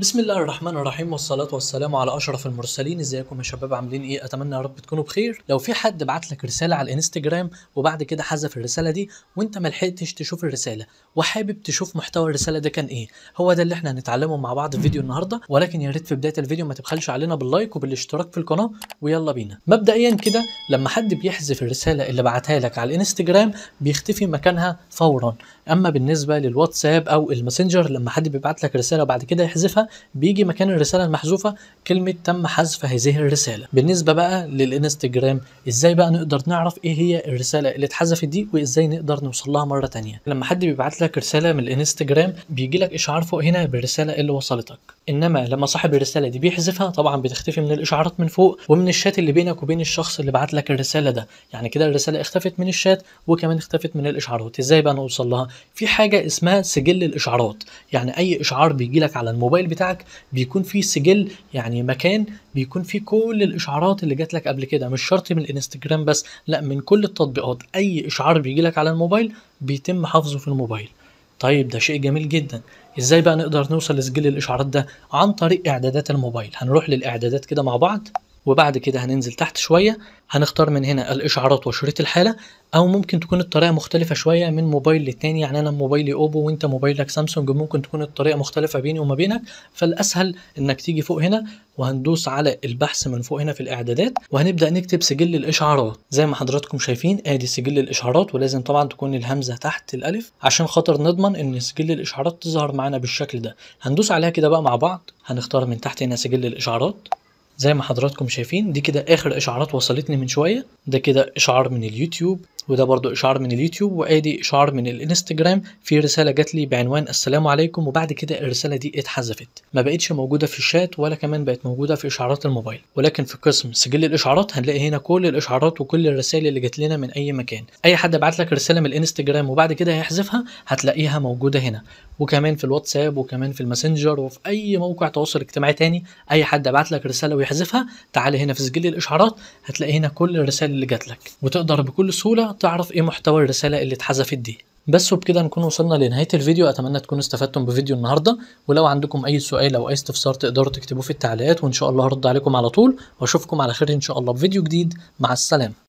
بسم الله الرحمن الرحيم والصلاة والسلام على أشرف المرسلين ازيكم يا شباب عاملين ايه أتمنى يا رب تكونوا بخير لو في حد بعت لك رسالة على الانستجرام وبعد كده حذف الرسالة دي وانت ملحقتش تشوف الرسالة وحابب تشوف محتوى الرسالة ده كان ايه هو ده اللي احنا هنتعلمه مع بعض في فيديو النهاردة ولكن يا ريت في بداية الفيديو ما تبخلش علينا باللايك وبالاشتراك في القناة ويلا بينا مبدئيا كده لما حد بيحذف الرسالة اللي بعتها لك على الانستجرام بيختفي مكانها فورا أما بالنسبة للواتساب أو الماسنجر لما حد بيبعت لك رسالة وبعد كده يحذفها بيجي مكان الرساله المحذوفه كلمه تم حذف هذه الرساله بالنسبه بقى للانستجرام ازاي بقى نقدر نعرف ايه هي الرساله اللي اتحذفت دي وازاي نقدر نوصل لها مره تانية لما حد بيبعت لك رساله من الانستجرام بيجي لك اشعار فوق هنا بالرساله اللي وصلتك انما لما صاحب الرساله دي بيحذفها طبعا بتختفي من الاشعارات من فوق ومن الشات اللي بينك وبين الشخص اللي بعت لك الرساله ده يعني كده الرساله اختفت من الشات وكمان اختفت من الاشعارات ازاي بقى نوصل لها في حاجه اسمها سجل الاشعارات يعني اي اشعار بيجي لك على الموبايل بتاعك بيكون فيه سجل يعني مكان بيكون فيه كل الاشعارات اللي جات لك قبل كده مش شرط من الانستجرام بس لا من كل التطبيقات اي اشعار بيجي لك على الموبايل بيتم حفظه في الموبايل طيب ده شيء جميل جدا ازاي بقى نقدر نوصل لسجل الاشعارات ده عن طريق اعدادات الموبايل هنروح للاعدادات كده مع بعض وبعد كده هننزل تحت شوية هنختار من هنا الإشعارات وشريط الحالة أو ممكن تكون الطريقة مختلفة شوية من موبايل للتاني يعني أنا موبايلي أوبو وأنت موبايلك سامسونج ممكن تكون الطريقة مختلفة بيني وما بينك فالأسهل إنك تيجي فوق هنا وهندوس على البحث من فوق هنا في الإعدادات وهنبدأ نكتب سجل الإشعارات زي ما حضراتكم شايفين آدي سجل الإشعارات ولازم طبعا تكون الهمزة تحت الألف عشان خاطر نضمن إن سجل الإشعارات تظهر معانا بالشكل ده هندوس عليها كده بقى مع بعض هنختار من تحت هنا سجل الإشعارات زي ما حضراتكم شايفين دي كده اخر اشعارات وصلتني من شوية ده كده اشعار من اليوتيوب وده برضو اشعار من اليوتيوب وادي اشعار من الانستجرام في رساله جات لي بعنوان السلام عليكم وبعد كده الرساله دي اتحذفت ما بقتش موجوده في الشات ولا كمان بقت موجوده في اشعارات الموبايل ولكن في قسم سجل الاشعارات هنلاقي هنا كل الاشعارات وكل الرسائل اللي جات لنا من اي مكان اي حد بعت لك رساله من الانستجرام وبعد كده هيحذفها هتلاقيها موجوده هنا وكمان في الواتساب وكمان في الماسنجر وفي اي موقع تواصل اجتماعي تاني اي حد بعت لك رساله ويحذفها تعال هنا في سجل الاشعارات هتلاقي هنا كل الرسائل اللي جات لك وتقدر بكل سهوله تعرف ايه محتوى الرسالة اللي اتحذفت دي بس وبكده نكون وصلنا لنهاية الفيديو أتمنى تكونوا استفدتم بفيديو النهاردة ولو عندكم أي سؤال أو أي استفسار تقدروا تكتبوه في التعليقات وإن شاء الله هرد عليكم على طول وأشوفكم على خير إن شاء الله بفيديو جديد مع السلامة